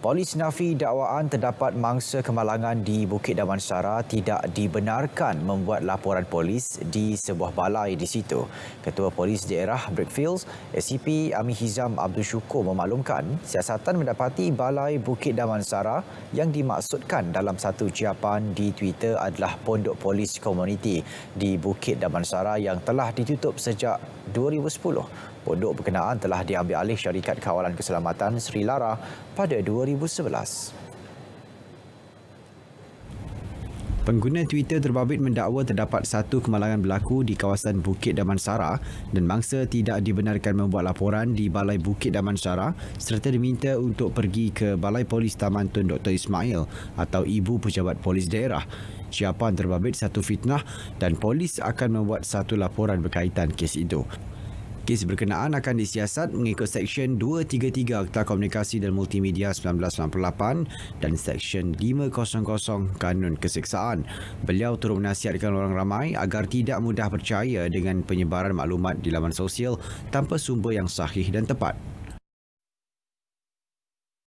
Polis nafi dakwaan terdapat mangsa kemalangan di Bukit Damansara tidak dibenarkan membuat laporan polis di sebuah balai di situ. Ketua Polis Daerah Brickfields, SCP Ami Hizam Abdul Syukur memaklumkan siasatan mendapati balai Bukit Damansara yang dimaksudkan dalam satu ciapan di Twitter adalah pondok polis komuniti di Bukit Damansara yang telah ditutup sejak 2010. Pondok berkenaan telah diambil alih syarikat kawalan keselamatan Sri Lara pada 2011. Pengguna Twitter terbabit mendakwa terdapat satu kemalangan berlaku di kawasan Bukit Damansara dan mangsa tidak dibenarkan membuat laporan di Balai Bukit Damansara serta diminta untuk pergi ke Balai Polis Taman Tun Dr. Ismail atau Ibu Pejabat Polis Daerah. Siapa terbabit satu fitnah dan polis akan membuat satu laporan berkaitan kes itu. Kes berkenaan akan disiasat mengikut Seksyen 233 Akta Komunikasi dan Multimedia 1998 dan Seksyen 500 Kanun Keseksaan. Beliau turut menasihatkan orang ramai agar tidak mudah percaya dengan penyebaran maklumat di laman sosial tanpa sumber yang sahih dan tepat.